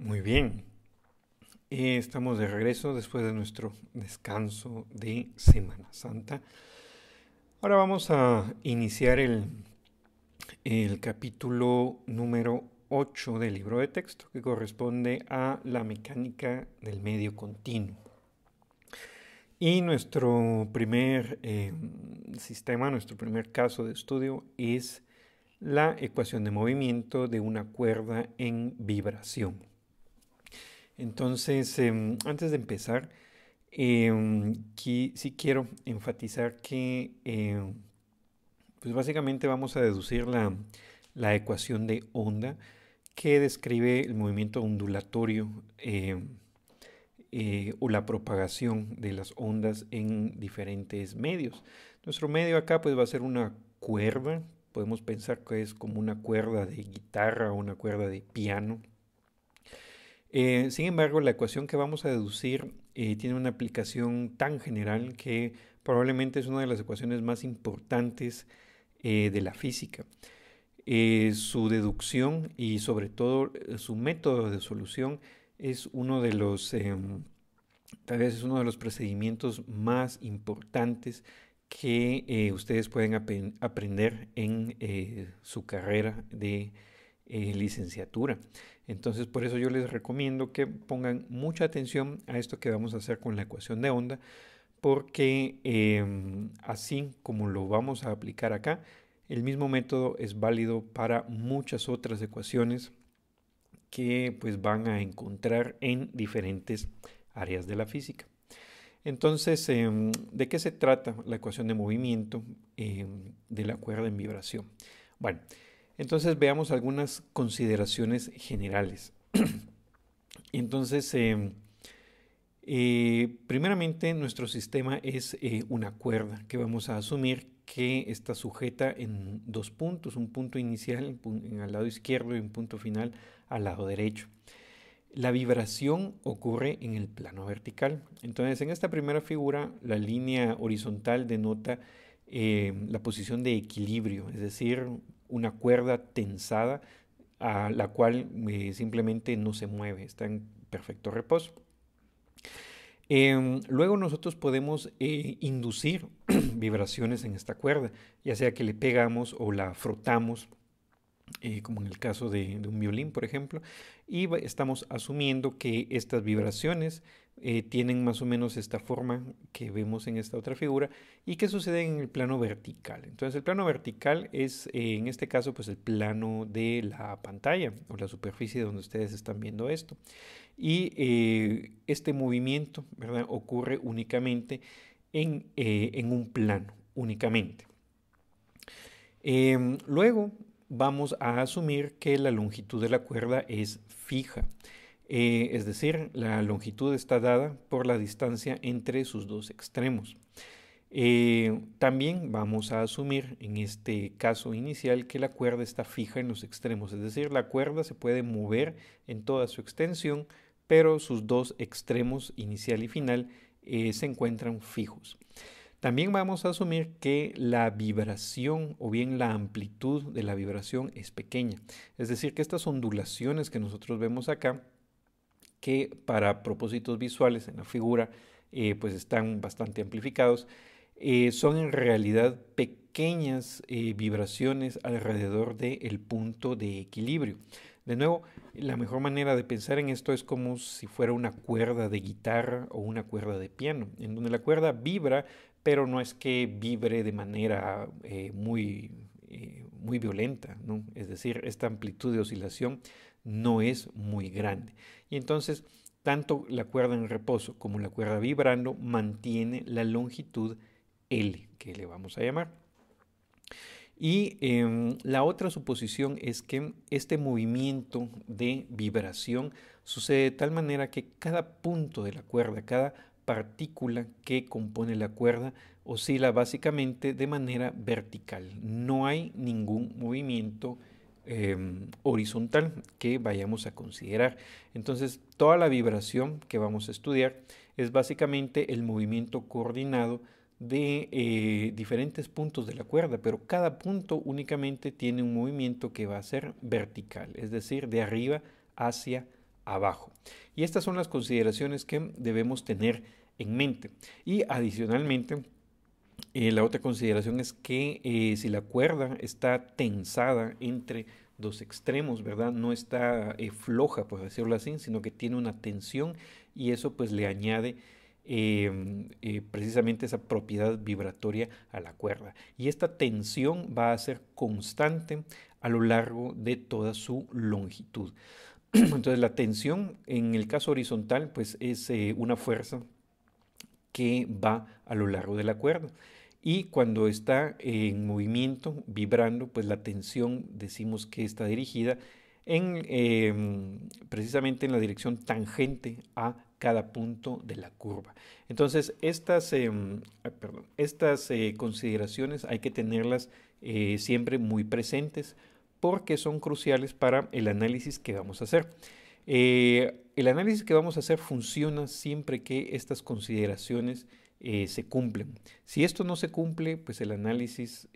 Muy bien. Eh, estamos de regreso después de nuestro descanso de Semana Santa. Ahora vamos a iniciar el, capítulo número 8 del libro de texto, que corresponde a la mecánica del medio continuo. Y nuestro primer eh, sistema, nuestro primer caso de estudio es la ecuación de movimiento de una cuerda en vibración. Entonces, em, antes de empezar, em, sí quiero enfatizar que, em, pues básicamente vamos a deducir la, la, ecuación de onda que describe el movimiento ondulatorio eh, o la propagación de las ondas en diferentes medios. Nuestro medio acá pues va a ser una cuerda, podemos pensar que es como una cuerda de guitarra o una cuerda de piano, eh, sin embargo, la ecuación que vamos a deducir eh, tiene una aplicación tan general que probablemente es una de las ecuaciones más importantes eh, de la física. su deducción y sobre todo su método de solución es uno de los, em, tal vez es uno de los procedimientos más importantes que ustedes pueden aprender en su carrera de licenciatura. Entonces, por eso yo les recomiendo que pongan mucha atención a esto que vamos a hacer con la ecuación de onda, porque em, así como lo vamos a aplicar acá, el mismo método es válido para muchas otras ecuaciones que pues, van a encontrar en diferentes áreas de la física. Entonces, em, ¿de qué se trata la ecuación de movimiento em, de la cuerda en vibración? Bueno, entonces veamos algunas consideraciones generales. Entonces, em, eh, primeramente nuestro sistema es eh, una cuerda que vamos a asumir que está sujeta en dos puntos, un punto inicial al lado izquierdo y un punto final al lado derecho. La vibración ocurre en el plano vertical. Entonces, en esta primera figura, la línea horizontal denota em, la posición de equilibrio, es decir, una cuerda tensada a la cual eh, simplemente no se mueve, está en perfecto reposo. Em, luego nosotros podemos eh, inducir vibraciones en esta cuerda, ya sea que le pegamos o la frotamos eh, como en el caso de, un violín, por ejemplo, y estamos asumiendo que estas vibraciones eh, tienen más o menos esta forma que vemos en esta otra figura y que sucede en el plano vertical. Entonces el plano vertical es eh, en este caso pues el plano de la pantalla o la superficie donde ustedes están viendo esto. Y este movimiento ocurre únicamente en, un plano, únicamente. Em, luego, vamos a asumir que la longitud de la cuerda es fija, eh, es decir, la longitud está dada por la distancia entre sus dos extremos. Eh, también vamos a asumir en este caso inicial que la cuerda está fija en los extremos, es decir, la cuerda se puede mover en toda su extensión, pero sus dos extremos inicial y final eh, se encuentran fijos. También vamos a asumir que la vibración o bien la amplitud de la vibración es pequeña. Es decir, que estas ondulaciones que nosotros vemos acá, que para propósitos visuales en la figura eh, pues están bastante amplificados, eh, son en realidad pequeñas eh, vibraciones alrededor del punto de equilibrio. De nuevo, la mejor manera de pensar en esto es como si fuera una cuerda de guitarra o una cuerda de piano, en donde la cuerda vibra, pero no es que vibre de manera eh, muy, eh, muy violenta, es decir, esta amplitud de oscilación no es muy grande. Y entonces, tanto la cuerda en reposo como la cuerda vibrando mantiene la longitud L, que le vamos a llamar. Y em, la otra suposición es que este movimiento de vibración sucede de tal manera que cada punto de la cuerda, cada partícula que compone la cuerda oscila básicamente de manera vertical. No hay ningún movimiento em, horizontal que vayamos a considerar. Entonces, toda la vibración que vamos a estudiar es básicamente el movimiento coordinado de eh, diferentes puntos de la cuerda, pero cada punto únicamente tiene un movimiento que va a ser vertical, es decir, de arriba hacia abajo. Y estas son las consideraciones que debemos tener en mente. Y adicionalmente, eh, la otra consideración es que eh, si la cuerda está tensada entre dos extremos, ¿verdad? No está floja, por decirlo así, sino que tiene una tensión y eso pues le añade Em, eh, precisamente esa propiedad vibratoria a la cuerda. Y esta tensión va a ser constante a lo largo de toda su longitud. Entonces la tensión en el caso horizontal pues es eh, una fuerza que va a lo largo de la cuerda y cuando está en movimiento, vibrando, pues la tensión decimos que está dirigida en, em, precisamente en la dirección tangente a cada punto de la curva. Entonces, estas, em, ah, estas eh, consideraciones hay que tenerlas eh, siempre muy presentes porque son cruciales para el análisis que vamos a hacer. Eh, el análisis que vamos a hacer funciona siempre que estas consideraciones se cumplen. Si esto no se cumple, pues el análisis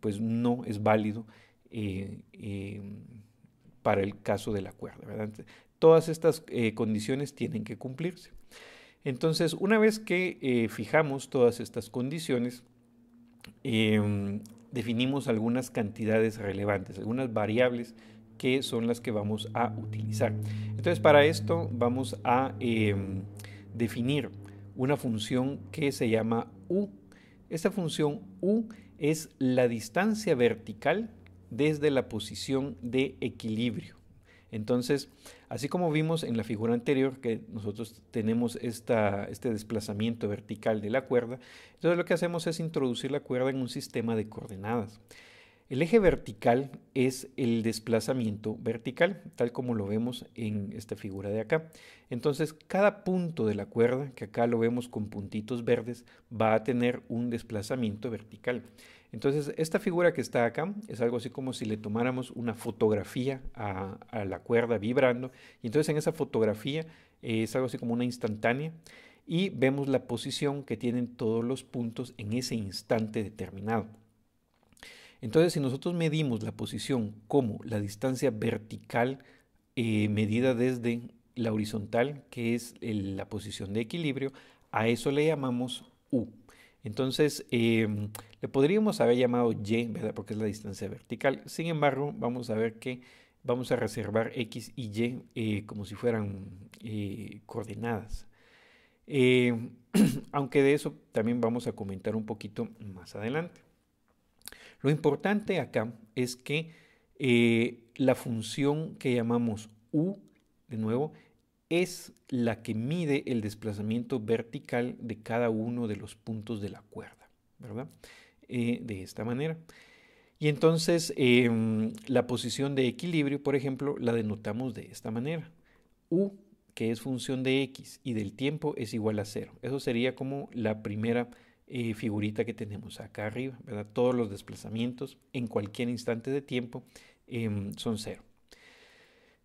pues no es válido em, para el caso de la ¿verdad? todas estas eh, condiciones tienen que cumplirse. Entonces, una vez que eh, fijamos todas estas condiciones, em, definimos algunas cantidades relevantes, algunas variables que son las que vamos a utilizar. Entonces, para esto vamos a em, definir una función que se llama u. Esta función u es la distancia vertical desde la posición de equilibrio. Entonces, así como vimos en la figura anterior que nosotros tenemos este desplazamiento vertical de la cuerda, entonces lo que hacemos es introducir la cuerda en un sistema de coordenadas. El eje vertical es el desplazamiento vertical, tal como lo vemos en esta figura de acá. Entonces, cada punto de la cuerda, que acá lo vemos con puntitos verdes, va a tener un desplazamiento vertical. Entonces, esta figura que está acá es algo así como si le tomáramos una fotografía a, la cuerda vibrando. Y entonces en esa fotografía eh, es algo así como una instantánea y vemos la posición que tienen todos los puntos en ese instante determinado. Entonces, si nosotros medimos la posición como la distancia vertical eh, medida desde la horizontal, que es la posición de equilibrio, a eso le llamamos U. Entonces, em, le podríamos haber llamado y, ¿verdad? Porque es la distancia vertical. Sin embargo, vamos a ver que vamos a reservar x y y eh, como si fueran eh, coordenadas. Em, aunque de eso también vamos a comentar un poquito más adelante. Lo importante acá es que eh, la función que llamamos u, de nuevo, es la que mide el desplazamiento vertical de cada uno de los puntos de la cuerda, ¿verdad? Eh, de esta manera. Y entonces em, la posición de equilibrio, por ejemplo, la denotamos de esta manera. U, que es función de x y del tiempo, es igual a cero. Eso sería como la primera eh, figurita que tenemos acá arriba, ¿verdad? Todos los desplazamientos en cualquier instante de tiempo em, son cero.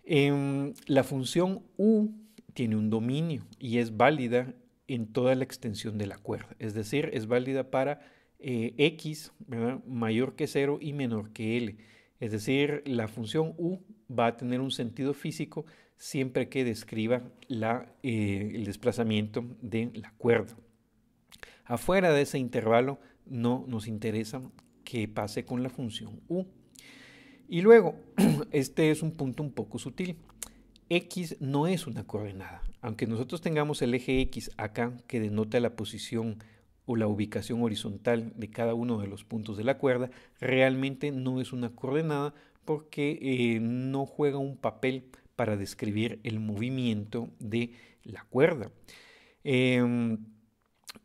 Em, la función u tiene un dominio y es válida en toda la extensión de la cuerda. Es decir, es válida para eh, x mayor que 0 y menor que l. Es decir, la función u va a tener un sentido físico siempre que describa eh, el desplazamiento de la cuerda. Afuera de ese intervalo no nos interesa que pase con la función u. Y luego, este es un punto un poco sutil. X no es una coordenada. Aunque nosotros tengamos el eje X acá, que denota la posición o la ubicación horizontal de cada uno de los puntos de la cuerda, realmente no es una coordenada porque eh, no juega un papel para describir el movimiento de la cuerda, em,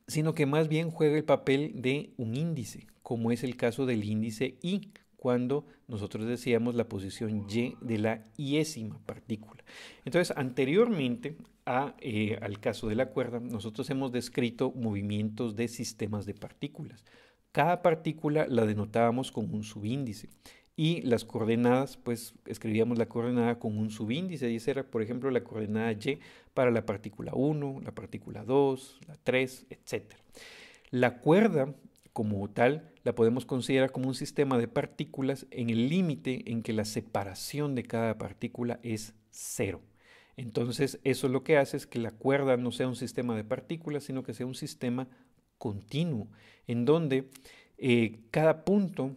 sino que más bien juega el papel de un índice, como es el caso del índice I, cuando nosotros decíamos la posición Y de la iésima partícula. Entonces, anteriormente a, eh, al caso de la cuerda, nosotros hemos descrito movimientos de sistemas de partículas. Cada partícula la denotábamos con un subíndice y las coordenadas, pues escribíamos la coordenada con un subíndice, y esa era, por ejemplo, la coordenada Y para la partícula 1, la partícula 2, la 3, etc. La cuerda, como tal, la podemos considerar como un sistema de partículas en el límite en que la separación de cada partícula es cero. Entonces, eso lo que hace es que la cuerda no sea un sistema de partículas, sino que sea un sistema continuo, en donde eh, cada punto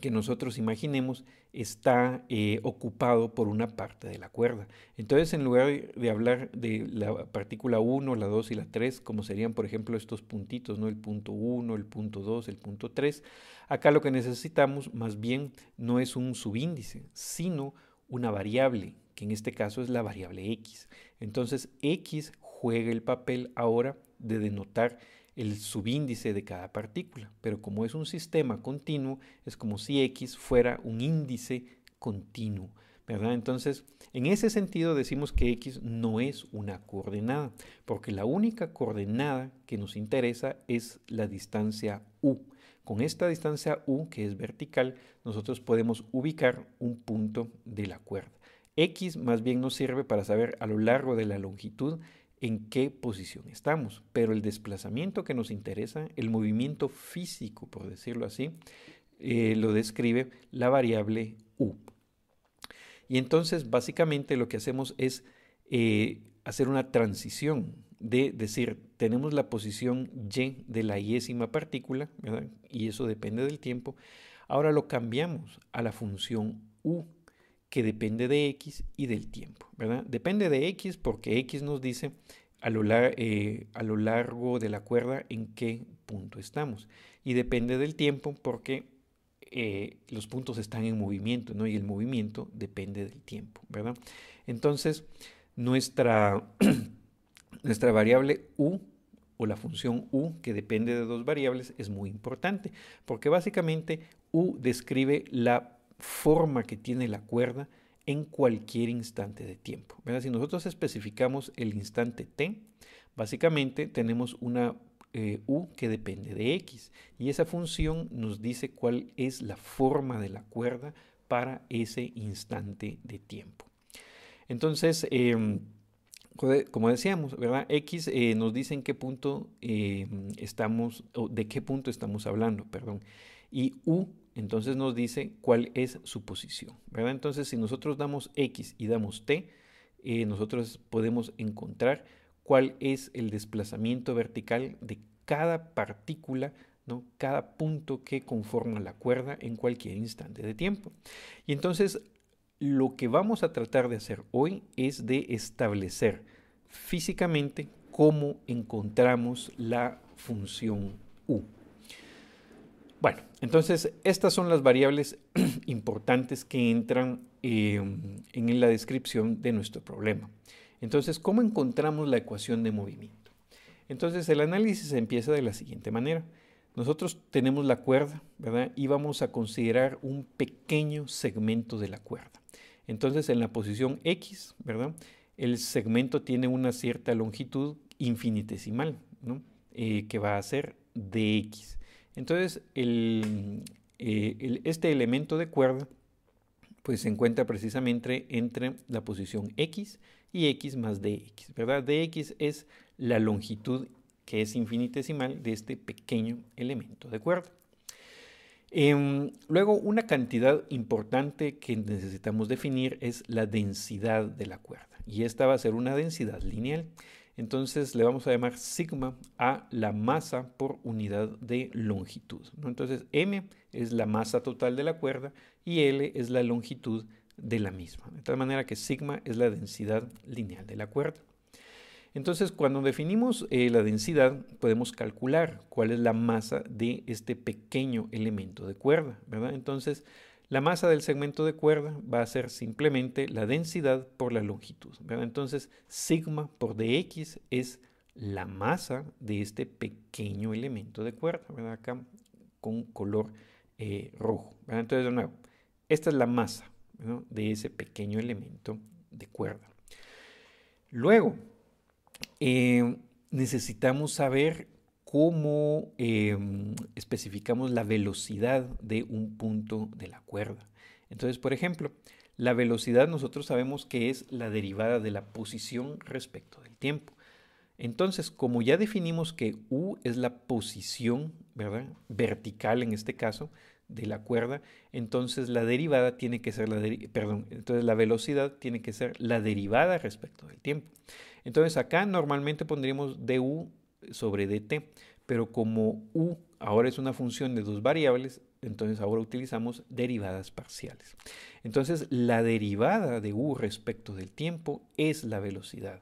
que nosotros imaginemos está eh, ocupado por una parte de la cuerda. Entonces, en lugar de hablar de la partícula 1, la 2 y la 3, como serían, por ejemplo, estos puntitos, ¿no? el punto 1, el punto 2, el punto 3, acá lo que necesitamos más bien no es un subíndice, sino una variable, que en este caso es la variable x. Entonces, x juega el papel ahora de denotar el subíndice de cada partícula. Pero como es un sistema continuo, es como si X fuera un índice continuo. ¿verdad? Entonces, en ese sentido decimos que X no es una coordenada, porque la única coordenada que nos interesa es la distancia U. Con esta distancia U, que es vertical, nosotros podemos ubicar un punto de la cuerda. X más bien nos sirve para saber a lo largo de la longitud en qué posición estamos. Pero el desplazamiento que nos interesa, el movimiento físico, por decirlo así, eh, lo describe la variable U. Y entonces básicamente lo que hacemos es eh, hacer una transición de decir, tenemos la posición Y de la yésima partícula, y eso depende del tiempo, ahora lo cambiamos a la función U que depende de X y del tiempo, ¿verdad? Depende de X porque X nos dice a lo, eh, largo de la cuerda en qué punto estamos. Y depende del tiempo porque eh, los puntos están en movimiento, ¿no? Y el movimiento depende del tiempo, ¿verdad? Entonces, nuestra, nuestra variable U o la función u, que depende de dos variables, es muy importante, porque básicamente u describe la forma que tiene la cuerda en cualquier instante de tiempo. Si nosotros especificamos el instante t, básicamente tenemos una eh, u que depende de x y esa función nos dice cuál es la forma de la cuerda para ese instante de tiempo. Entonces, em, como decíamos, ¿verdad? X eh, nos dice en qué punto em, estamos, o de qué punto estamos hablando, perdón. Y U entonces nos dice cuál es su posición. ¿verdad? Entonces, si nosotros damos X y damos T, eh, nosotros podemos encontrar cuál es el desplazamiento vertical de cada partícula, ¿no? cada punto que conforma la cuerda en cualquier instante de tiempo. Y entonces, lo que vamos a tratar de hacer hoy es de establecer físicamente cómo encontramos la función U. Bueno, entonces estas son las variables importantes que entran em, en la descripción de nuestro problema. Entonces, ¿cómo encontramos la ecuación de movimiento? Entonces, el análisis empieza de la siguiente manera. Nosotros tenemos la cuerda, ¿verdad? Y vamos a considerar un pequeño segmento de la cuerda. Entonces, en la posición X, ¿verdad? El segmento tiene una cierta longitud infinitesimal, ¿no? Eh, que va a ser dx. Entonces, eh, este elemento de cuerda pues se encuentra precisamente entre, la posición x y x más dx, ¿verdad? dx es la longitud que es infinitesimal de este pequeño elemento de cuerda. Em, luego, una cantidad importante que necesitamos definir es la densidad de la cuerda, y esta va a ser una densidad lineal. Entonces le vamos a llamar sigma a la masa por unidad de longitud. ¿no? Entonces m es la masa total de la cuerda y l es la longitud de la misma. De tal manera que sigma es la densidad lineal de la cuerda. Entonces, cuando definimos eh, la densidad, podemos calcular cuál es la masa de este pequeño elemento de cuerda, ¿verdad? Entonces, la masa del segmento de cuerda va a ser simplemente la densidad por la longitud. Entonces, sigma por dx es la masa de este pequeño elemento de cuerda, acá con color eh, rojo. Entonces, de nuevo, esta es la masa de ese pequeño elemento de cuerda. Luego, eh, necesitamos saber cómo em, especificamos la velocidad de un punto de la cuerda. Entonces, por ejemplo, la velocidad nosotros sabemos que es la derivada de la posición respecto del tiempo. Entonces, como ya definimos que U es la posición, ¿verdad? Vertical en este caso, de la cuerda, entonces la derivada tiene que ser la perdón, entonces la velocidad tiene que ser la derivada respecto del tiempo. Entonces acá normalmente pondríamos du sobre dt, pero como u ahora es una función de dos variables, entonces ahora utilizamos derivadas parciales. Entonces la derivada de u respecto del tiempo es la velocidad.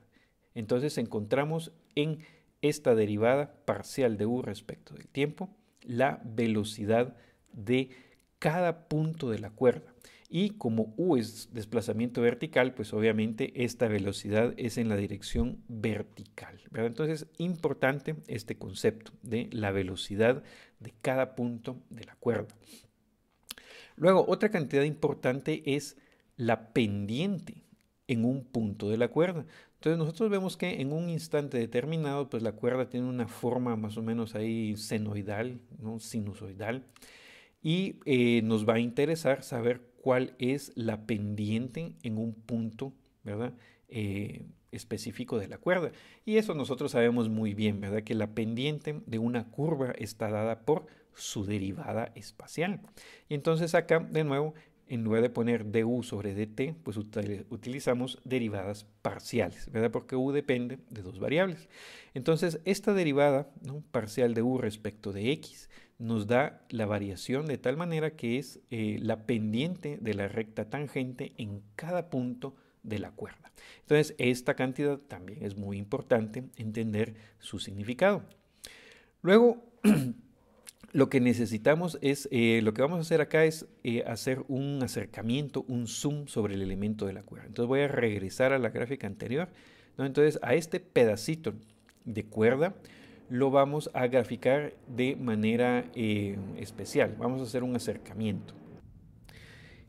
Entonces encontramos en esta derivada parcial de u respecto del tiempo la velocidad de cada punto de la cuerda y como u es desplazamiento vertical, pues obviamente esta velocidad es en la dirección vertical. Entonces Entonces, importante este concepto de la velocidad de cada punto de la cuerda. Luego, otra cantidad importante es la pendiente en un punto de la cuerda. Entonces nosotros vemos que en un instante determinado, pues la cuerda tiene una forma más o menos ahí senoidal, ¿no? sinusoidal, y eh, nos va a interesar saber cuál es la pendiente en un punto, ¿verdad? Eh, específico de la cuerda. Y eso nosotros sabemos muy bien, ¿verdad? Que la pendiente de una curva está dada por su derivada espacial. Y entonces acá, de nuevo, en lugar de poner du sobre dt, pues utilizamos derivadas parciales, ¿verdad? Porque u depende de dos variables. Entonces, esta derivada parcial de u respecto de x nos da la variación de tal manera que es eh, la pendiente de la recta tangente en cada punto de la cuerda. Entonces, esta cantidad también es muy importante entender su significado. Luego, lo que necesitamos es, eh, lo que vamos a hacer acá es eh, hacer un acercamiento, un zoom sobre el elemento de la cuerda. Entonces voy a regresar a la gráfica anterior. Entonces a este pedacito de cuerda lo vamos a graficar de manera eh, especial. Vamos a hacer un acercamiento.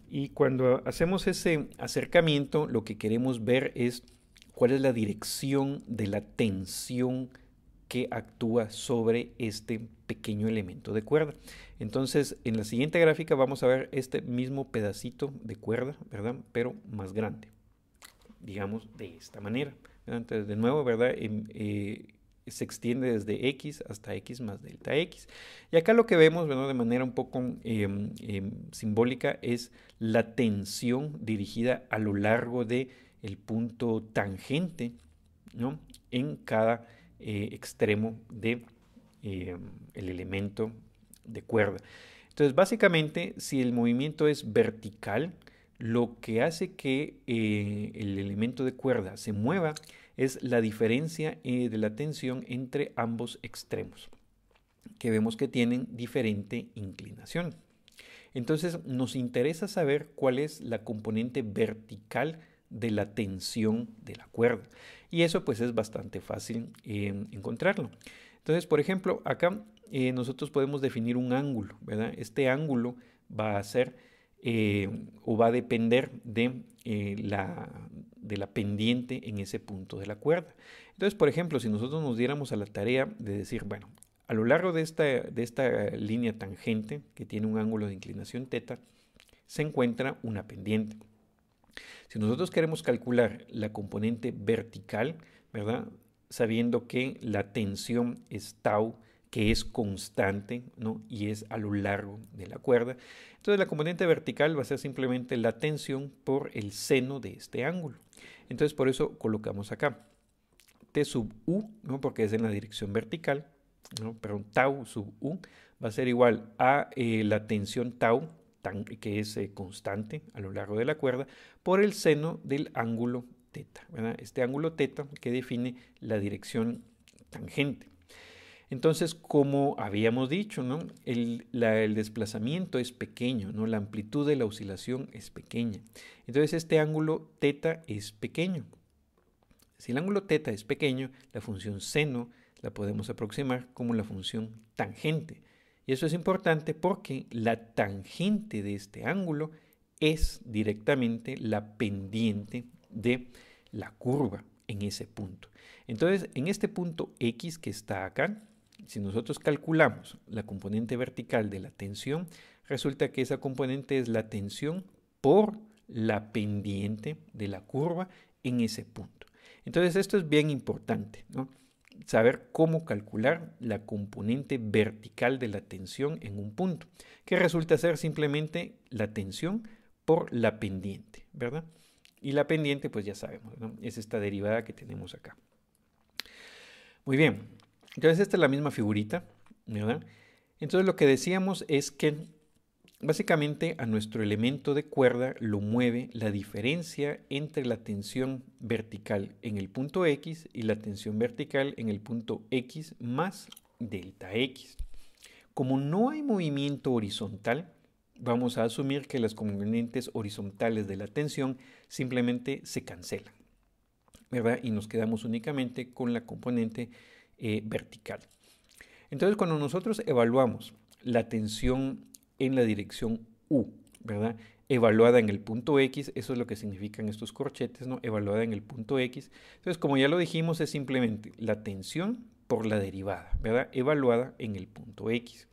Y cuando hacemos ese acercamiento, lo que queremos ver es cuál es la dirección de la tensión que actúa sobre este pequeño elemento de cuerda. Entonces, en la siguiente gráfica vamos a ver este mismo pedacito de cuerda, ¿verdad? Pero más grande, digamos, de esta manera. Entonces, de nuevo, ¿verdad? Eh, se extiende desde x hasta x más delta x. Y acá lo que vemos de manera un poco em, em, simbólica es la tensión dirigida a lo largo del el punto tangente en cada eh, extremo del de, em, el elemento de cuerda. Entonces, básicamente, si el movimiento es vertical, lo que hace que eh, el elemento de cuerda se mueva es la diferencia eh, de la tensión entre ambos extremos, que vemos que tienen diferente inclinación. Entonces nos interesa saber cuál es la componente vertical de la tensión de la cuerda. Y eso pues es bastante fácil em, encontrarlo. Entonces, por ejemplo, acá eh, nosotros podemos definir un ángulo, ¿verdad? Este ángulo va a ser eh, o va a depender de la, de la pendiente en ese punto de la cuerda. Entonces, por ejemplo, si nosotros nos diéramos a la tarea de decir, bueno, a lo largo de esta, de esta eh, línea tangente, que tiene un ángulo de inclinación teta, se encuentra una pendiente. Si nosotros queremos calcular la componente vertical, ¿verdad? Sabiendo que la tensión es tau que es constante ¿no? y es a lo largo de la cuerda. Entonces la componente vertical va a ser simplemente la tensión por el seno de este ángulo. Entonces por eso colocamos acá T sub U, ¿no? porque es en la dirección vertical, ¿no? perdón, tau sub U va a ser igual a eh, la tensión tau, que es eh, constante a lo largo de la cuerda, por el seno del ángulo teta. Este ángulo teta que define la dirección tangente. Entonces, como habíamos dicho, el, desplazamiento es pequeño, la amplitud de la oscilación es pequeña. Entonces, este ángulo θ es pequeño. Si el ángulo θ es pequeño, la función seno la podemos aproximar como la función tangente. Y eso es importante porque la tangente de este ángulo es directamente la pendiente de la curva en ese punto. Entonces, en este punto X que está acá, si nosotros calculamos la componente vertical de la tensión, resulta que esa componente es la tensión por la pendiente de la curva en ese punto. Entonces esto es bien importante, ¿no? saber cómo calcular la componente vertical de la tensión en un punto, que resulta ser simplemente la tensión por la pendiente, ¿verdad? Y la pendiente, pues ya sabemos, es esta derivada que tenemos acá. Muy bien, entonces esta es la misma figurita, ¿verdad? Entonces lo que decíamos es que básicamente a nuestro elemento de cuerda lo mueve la diferencia entre la tensión vertical en el punto X y la tensión vertical en el punto X más delta X. Como no hay movimiento horizontal, vamos a asumir que las componentes horizontales de la tensión simplemente se cancelan, ¿verdad? Y nos quedamos únicamente con la componente eh, vertical. Entonces, cuando nosotros evaluamos la tensión en la dirección U, ¿verdad? Evaluada en el punto X, eso es lo que significan estos corchetes, ¿no? Evaluada en el punto X. Entonces, como ya lo dijimos, es simplemente la tensión por la derivada, ¿verdad? Evaluada en el punto X.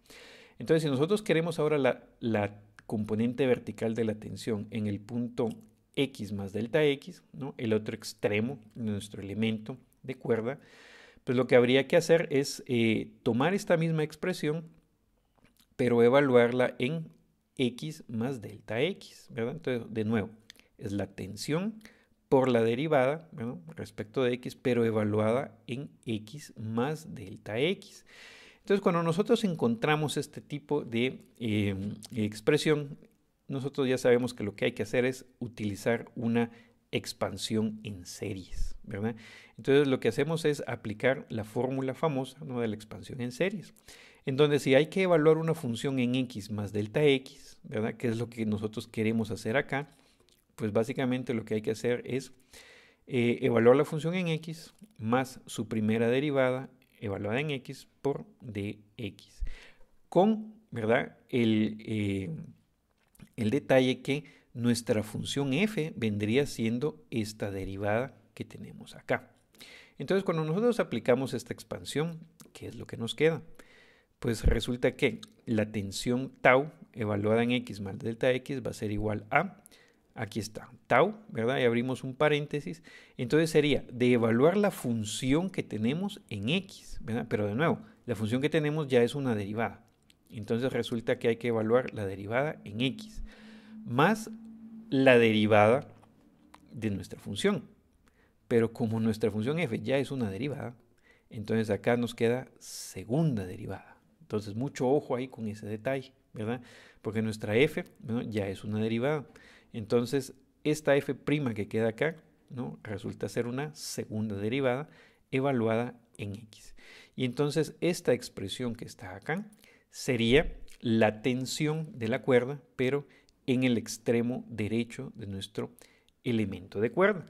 Entonces, si nosotros queremos ahora la, la componente vertical de la tensión en el punto X más delta X, ¿no? El otro extremo de nuestro elemento de cuerda, pues lo que habría que hacer es eh, tomar esta misma expresión, pero evaluarla en x más delta x, Entonces, de nuevo, es la tensión por la derivada respecto de x, pero evaluada en x más delta x. Entonces, cuando nosotros encontramos este tipo de eh, expresión, nosotros ya sabemos que lo que hay que hacer es utilizar una expansión en series, ¿verdad? Entonces lo que hacemos es aplicar la fórmula famosa de la expansión en series, en donde si hay que evaluar una función en x más delta x, ¿verdad? Que es lo que nosotros queremos hacer acá, pues básicamente lo que hay que hacer es eh, evaluar la función en x más su primera derivada evaluada en x por dx, con, ¿verdad? el eh, detalle que nuestra función f vendría siendo esta derivada que tenemos acá. Entonces, cuando nosotros aplicamos esta expansión, ¿qué es lo que nos queda? Pues resulta que la tensión tau evaluada en x más delta x va a ser igual a, aquí está, tau, ¿verdad? Y abrimos un paréntesis. Entonces sería de evaluar la función que tenemos en x, ¿verdad? Pero de nuevo, la función que tenemos ya es una derivada. Entonces resulta que hay que evaluar la derivada en x más la derivada de nuestra función. Pero como nuestra función f ya es una derivada, entonces acá nos queda segunda derivada. Entonces mucho ojo ahí con ese detalle, ¿verdad? Porque nuestra f ya es una derivada. Entonces esta f' que queda acá ¿no? resulta ser una segunda derivada evaluada en x. Y entonces esta expresión que está acá sería la tensión de la cuerda, pero en el extremo derecho de nuestro elemento de cuerda.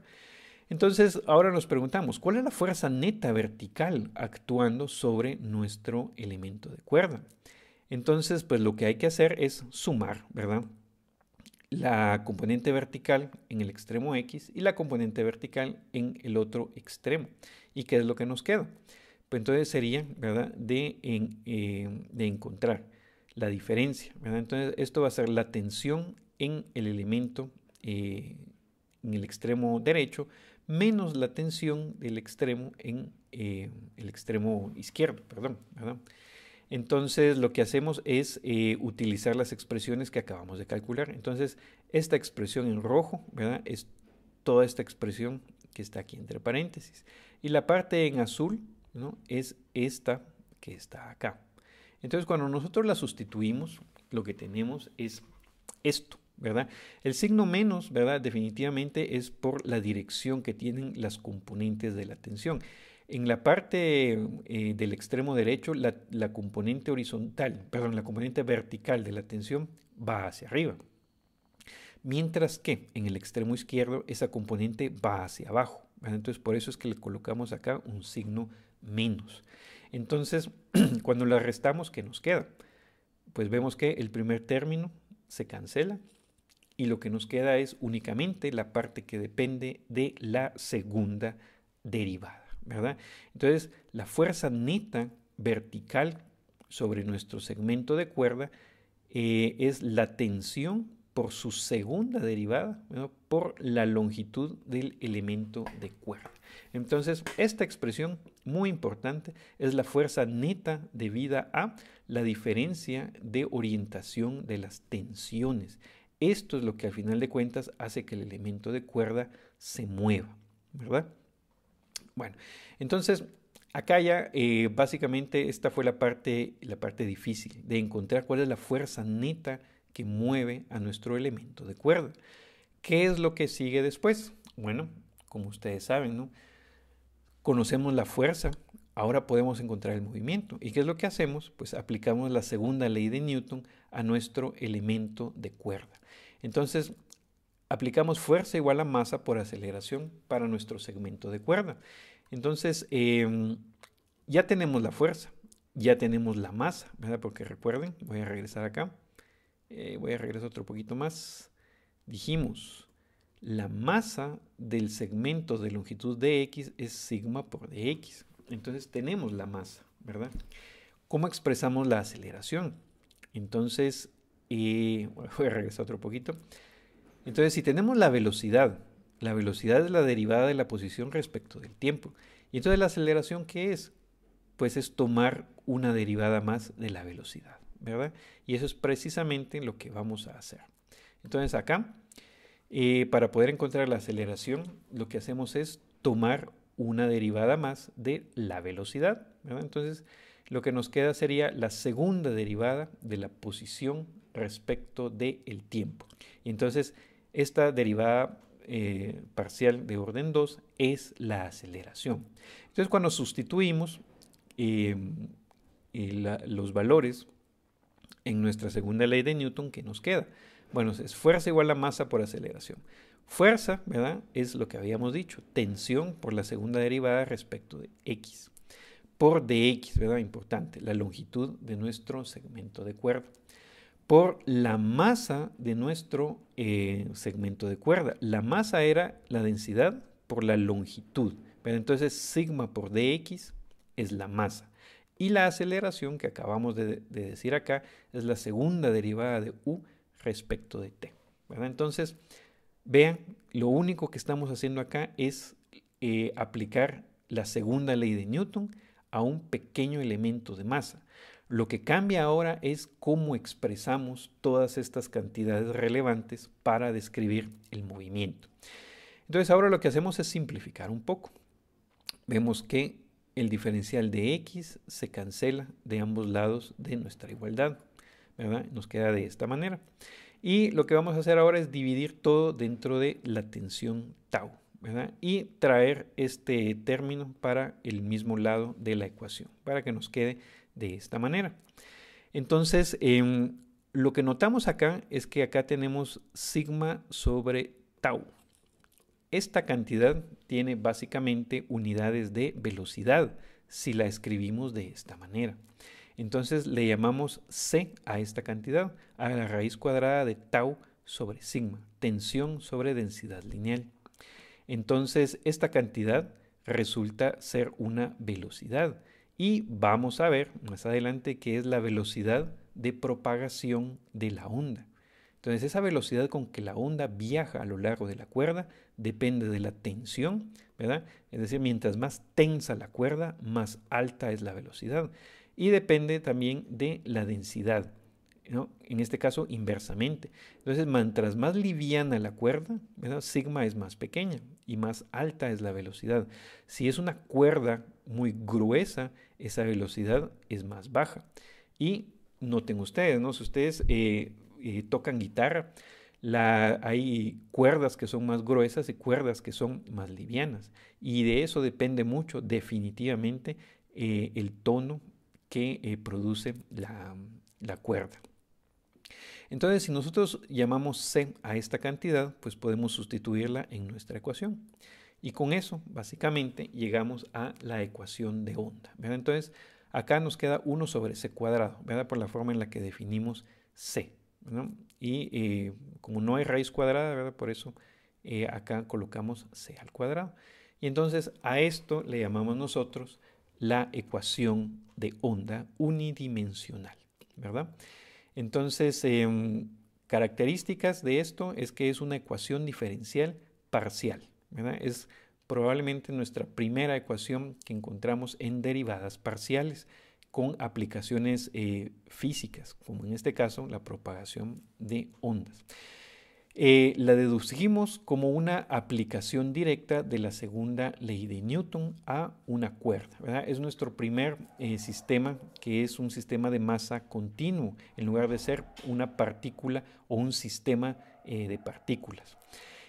Entonces, ahora nos preguntamos, ¿cuál es la fuerza neta vertical actuando sobre nuestro elemento de cuerda? Entonces, pues lo que hay que hacer es sumar, ¿verdad? La componente vertical en el extremo X y la componente vertical en el otro extremo. ¿Y qué es lo que nos queda? Pues entonces sería, ¿verdad?, de, eh, de encontrar la diferencia. Entonces, esto va a ser la tensión en el elemento eh, en el extremo derecho menos la tensión del extremo en eh, el extremo izquierdo, perdón. Entonces, lo que hacemos es eh, utilizar las expresiones que acabamos de calcular. Entonces, esta expresión en rojo ¿verdad? es toda esta expresión que está aquí entre paréntesis. Y la parte en azul ¿no? es esta que está acá. Entonces, cuando nosotros la sustituimos, lo que tenemos es esto, ¿verdad? El signo menos, ¿verdad? Definitivamente es por la dirección que tienen las componentes de la tensión. En la parte eh, del extremo derecho, la, componente horizontal, perdón, la componente vertical de la tensión va hacia arriba. Mientras que en el extremo izquierdo esa componente va hacia abajo. Entonces por eso es que le colocamos acá un signo menos. Entonces, cuando la restamos, ¿qué nos queda? Pues vemos que el primer término se cancela y lo que nos queda es únicamente la parte que depende de la segunda derivada, ¿verdad? Entonces, la fuerza neta vertical sobre nuestro segmento de cuerda eh, es la tensión por su segunda derivada, por la longitud del elemento de cuerda. Entonces, esta expresión muy importante es la fuerza neta debida a la diferencia de orientación de las tensiones. Esto es lo que al final de cuentas hace que el elemento de cuerda se mueva, ¿verdad? Bueno, entonces acá ya eh, básicamente esta fue la parte, la parte difícil de encontrar cuál es la fuerza neta que mueve a nuestro elemento de cuerda. ¿Qué es lo que sigue después? Bueno, como ustedes saben, ¿no? Conocemos la fuerza, ahora podemos encontrar el movimiento. ¿Y qué es lo que hacemos? Pues aplicamos la segunda ley de Newton a nuestro elemento de cuerda. Entonces, aplicamos fuerza igual a masa por aceleración para nuestro segmento de cuerda. Entonces, em, ya tenemos la fuerza, ya tenemos la masa, ¿verdad? Porque recuerden, voy a regresar acá, eh, voy a regresar otro poquito más. Dijimos, la masa del segmento de longitud de x es sigma por dx. Entonces tenemos la masa, ¿verdad? ¿Cómo expresamos la aceleración? Entonces, voy a regresar otro poquito. Entonces, si tenemos la velocidad, la velocidad es la derivada de la posición respecto del tiempo. Y entonces la aceleración, ¿qué es? Pues es tomar una derivada más de la velocidad, ¿verdad? Y eso es precisamente lo que vamos a hacer. Entonces acá eh, para poder encontrar la aceleración, lo que hacemos es tomar una derivada más de la velocidad. Entonces, lo que nos queda sería la segunda derivada de la posición respecto del tiempo. Y entonces, esta derivada eh, parcial de orden 2 es la aceleración. Entonces, cuando sustituimos eh, los valores en nuestra segunda ley de Newton, ¿qué nos queda? Bueno, es fuerza igual a masa por aceleración. Fuerza, ¿verdad? Es lo que habíamos dicho, tensión por la segunda derivada respecto de x. Por dx, ¿verdad? Importante, la longitud de nuestro segmento de cuerda. Por la masa de nuestro eh, segmento de cuerda. La masa era la densidad por la longitud. Pero Entonces, sigma por dx es la masa. Y la aceleración que acabamos de decir acá es la segunda derivada de u respecto de T. Entonces, vean, lo único que estamos haciendo acá es eh, aplicar la segunda ley de Newton a un pequeño elemento de masa. Lo que cambia ahora es cómo expresamos todas estas cantidades relevantes para describir el movimiento. Entonces ahora lo que hacemos es simplificar un poco. Vemos que el diferencial de x se cancela de ambos lados de nuestra igualdad. Nos queda de esta manera. Y lo que vamos a hacer ahora es dividir todo dentro de la tensión tau, Y traer este término para el mismo lado de la ecuación, para que nos quede de esta manera. Entonces, em, lo que notamos acá es que acá tenemos sigma sobre tau. Esta cantidad tiene básicamente unidades de velocidad si la escribimos de esta manera. Entonces le llamamos C a esta cantidad, a la raíz cuadrada de tau sobre sigma, tensión sobre densidad lineal. Entonces esta cantidad resulta ser una velocidad y vamos a ver más adelante qué es la velocidad de propagación de la onda. Entonces esa velocidad con que la onda viaja a lo largo de la cuerda depende de la tensión, ¿verdad? Es decir, mientras más tensa la cuerda, más alta es la velocidad y depende también de la densidad, en este caso inversamente. Entonces, mientras más liviana la cuerda, sigma es más pequeña y más alta es la velocidad. Si es una cuerda muy gruesa, esa velocidad es más baja. Y noten ustedes, ¿no? si ustedes eh, eh, tocan guitarra, hay cuerdas que son más gruesas y cuerdas que son más livianas. Y de eso depende mucho, definitivamente, eh, el tono que eh, produce la, cuerda. Entonces, si nosotros llamamos C a esta cantidad, pues podemos sustituirla en nuestra ecuación. Y con eso, básicamente, llegamos a la ecuación de onda. Entonces, acá nos queda 1 sobre C cuadrado, por la forma en la que definimos C. Y eh, como no hay raíz cuadrada, por eso eh, acá colocamos C al cuadrado. Y entonces a esto le llamamos nosotros la ecuación de onda unidimensional, Entonces, em, características de esto es que es una ecuación diferencial parcial, Es probablemente nuestra primera ecuación que encontramos en derivadas parciales con aplicaciones eh, físicas, como en este caso la propagación de ondas. Eh, la deducimos como una aplicación directa de la segunda ley de Newton a una cuerda. Es nuestro primer eh, sistema que es un sistema de masa continuo, en lugar de ser una partícula o un sistema eh, de partículas.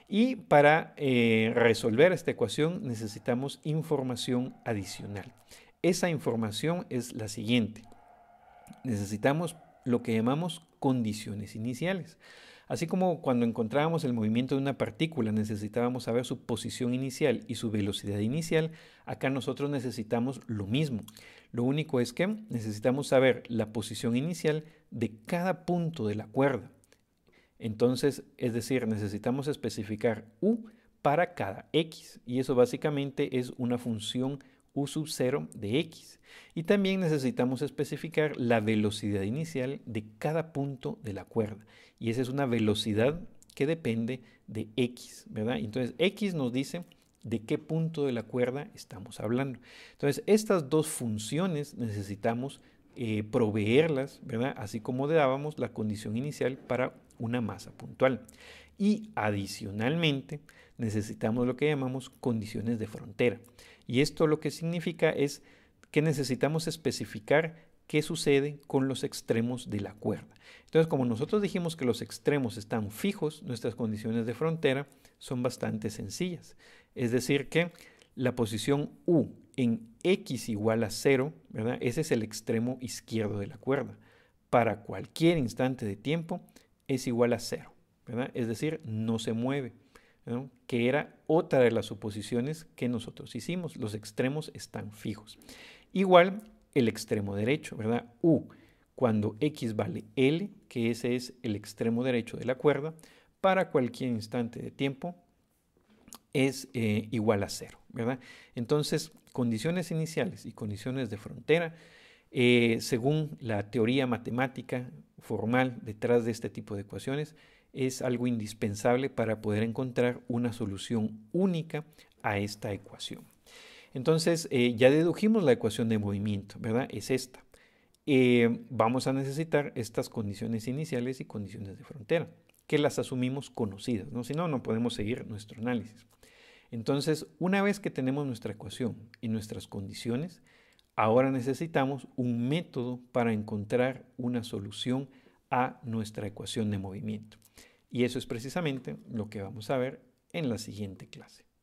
Y para resolver esta ecuación necesitamos información adicional. Esa información es la siguiente. Necesitamos lo que llamamos condiciones iniciales. Así como cuando encontrábamos el movimiento de una partícula necesitábamos saber su posición inicial y su velocidad inicial, acá nosotros necesitamos lo mismo. Lo único es que necesitamos saber la posición inicial de cada punto de la cuerda. Entonces, es decir, necesitamos especificar u para cada x y eso básicamente es una función u sub 0 de x. Y también necesitamos especificar la velocidad inicial de cada punto de la cuerda. Y esa es una velocidad que depende de x, ¿verdad? Entonces x nos dice de qué punto de la cuerda estamos hablando. Entonces estas dos funciones necesitamos eh, proveerlas, ¿verdad? Así como dábamos la condición inicial para una masa puntual. Y adicionalmente necesitamos lo que llamamos condiciones de frontera. Y esto lo que significa es que necesitamos especificar qué sucede con los extremos de la cuerda. Entonces, como nosotros dijimos que los extremos están fijos, nuestras condiciones de frontera son bastante sencillas. Es decir, que la posición U en X igual a 0, ese es el extremo izquierdo de la cuerda, para cualquier instante de tiempo es igual a 0, es decir, no se mueve que era otra de las suposiciones que nosotros hicimos. Los extremos están fijos. Igual el extremo derecho, ¿verdad? U, cuando x vale L, que ese es el extremo derecho de la cuerda, para cualquier instante de tiempo es eh, igual a cero, ¿verdad? Entonces, condiciones iniciales y condiciones de frontera, eh, según la teoría matemática formal detrás de este tipo de ecuaciones, es algo indispensable para poder encontrar una solución única a esta ecuación. Entonces, eh, ya dedujimos la ecuación de movimiento, ¿verdad? Es esta. Eh, vamos a necesitar estas condiciones iniciales y condiciones de frontera, que las asumimos conocidas, ¿no? Si no, no podemos seguir nuestro análisis. Entonces, una vez que tenemos nuestra ecuación y nuestras condiciones, ahora necesitamos un método para encontrar una solución a nuestra ecuación de movimiento. Y eso es precisamente lo que vamos a ver en la siguiente clase.